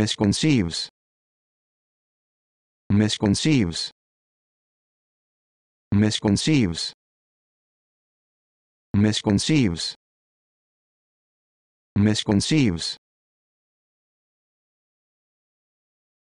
misconceives misconceives misconceives misconceives misconceives